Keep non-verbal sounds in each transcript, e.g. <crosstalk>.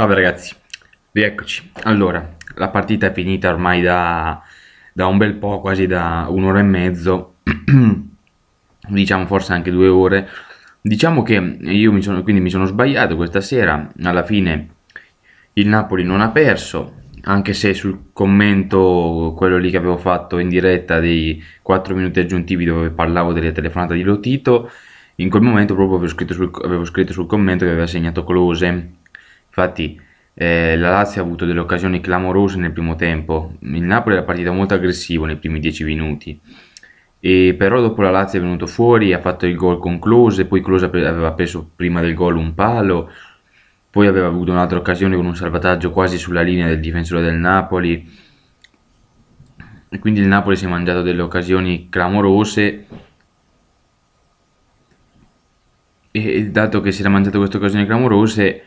Ciao ragazzi, rieccoci. Allora, la partita è finita ormai da, da un bel po', quasi da un'ora e mezzo, <clears throat> diciamo forse anche due ore. Diciamo che io mi sono, quindi mi sono sbagliato questa sera, alla fine il Napoli non ha perso, anche se sul commento, quello lì che avevo fatto in diretta dei 4 minuti aggiuntivi dove parlavo delle telefonate di Lotito, in quel momento proprio avevo scritto sul, avevo scritto sul commento che aveva segnato Close Infatti eh, la Lazio ha avuto delle occasioni clamorose nel primo tempo, il Napoli era partito molto aggressivo nei primi 10 minuti, e però dopo la Lazio è venuto fuori, ha fatto il gol con Close, poi Close aveva preso prima del gol un palo, poi aveva avuto un'altra occasione con un salvataggio quasi sulla linea del difensore del Napoli, e quindi il Napoli si è mangiato delle occasioni clamorose e dato che si era mangiato queste occasioni clamorose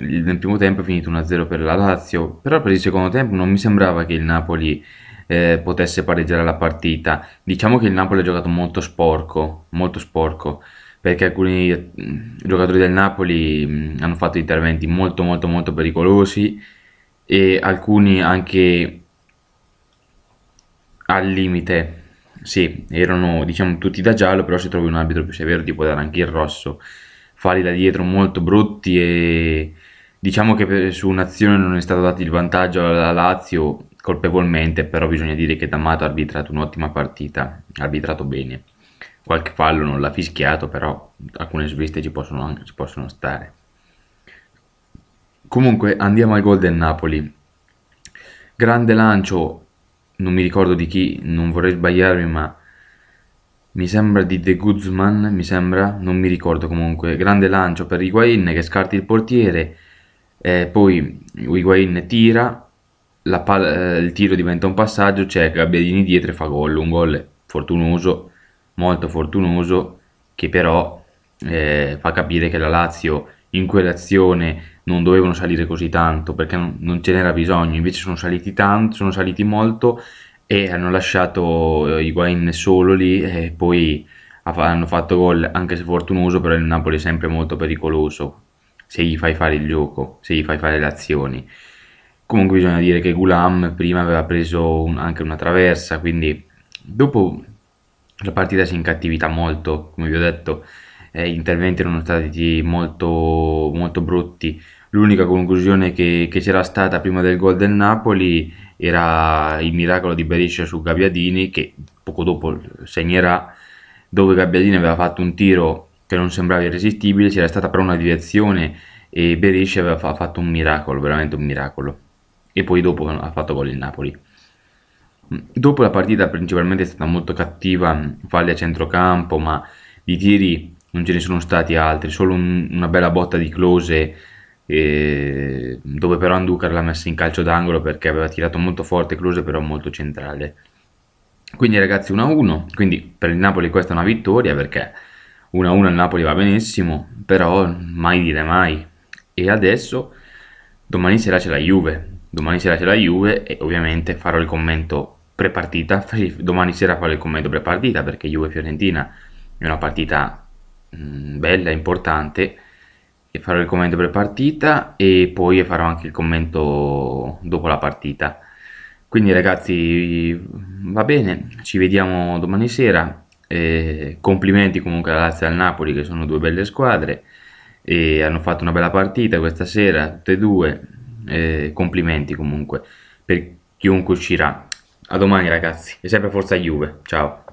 nel primo tempo è finito 1-0 per la Lazio, però per il secondo tempo non mi sembrava che il Napoli eh, potesse pareggiare la partita. Diciamo che il Napoli ha giocato molto sporco, molto sporco, perché alcuni mm, giocatori del Napoli mm, hanno fatto interventi molto molto molto pericolosi e alcuni anche al limite. Sì, erano diciamo tutti da giallo, però se trovi un arbitro più severo ti può dare anche il rosso. Fali da dietro molto brutti e Diciamo che su un'azione non è stato dato il vantaggio alla Lazio colpevolmente, però bisogna dire che D'Amato ha arbitrato un'ottima partita, ha arbitrato bene. Qualche fallo non l'ha fischiato, però alcune sviste ci possono, ci possono stare. Comunque andiamo al gol del Napoli. Grande lancio, non mi ricordo di chi, non vorrei sbagliarmi, ma mi sembra di De Guzman, mi sembra, non mi ricordo comunque. Grande lancio per Higuain che scarti il portiere eh, poi Higuain tira, palla, eh, il tiro diventa un passaggio, c'è Gabbiadini dietro e fa gol, un gol fortunoso, molto fortunoso, che però eh, fa capire che la Lazio in quell'azione non dovevano salire così tanto perché non, non ce n'era bisogno, invece sono saliti tanto, sono saliti molto e hanno lasciato Higuain eh, solo lì e poi hanno fatto gol anche se fortunoso, però il Napoli è sempre molto pericoloso se gli fai fare il gioco, se gli fai fare le azioni. Comunque bisogna dire che Gulam prima aveva preso un, anche una traversa, quindi dopo la partita si è incattivita molto, come vi ho detto, eh, gli interventi erano stati molto, molto brutti. L'unica conclusione che, che, c'era stata prima del gol del Napoli era il miracolo di Beriscia su Gabbiadini che poco dopo segnerà dove Gabbiadini aveva fatto un tiro che non sembrava irresistibile, c'era stata però una deviazione e Beriscia aveva fa- fatto un miracolo, veramente un miracolo. E poi dopo ha fatto gol il Napoli. Mm. Dopo la partita principalmente è stata molto cattiva, mm, falli a centrocampo, ma di tiri non ce ne sono stati altri, solo un, una bella botta di close eh, dove però Anducar l'ha messa in calcio d'angolo perché aveva tirato molto forte close però molto centrale. Quindi ragazzi 1-1, quindi per il Napoli questa è una vittoria perché 1-1 il Napoli va benissimo, però mai dire mai. E adesso domani sera c'è la Juve, domani sera c'è la Juve e ovviamente farò il commento prepartita, <laughs> domani sera farò il commento prepartita perché Juve-Fiorentina è una partita mh, mm, bella, importante e farò il commento prepartita e poi farò anche il commento dopo la partita. Quindi ragazzi va bene, ci vediamo domani sera eh, complimenti comunque alla Lazio e al Napoli che sono due belle squadre e hanno fatto una bella partita questa sera, tutte e due. Eh, complimenti comunque per chiunque uscirà. A domani ragazzi e sempre forza Juve. Ciao.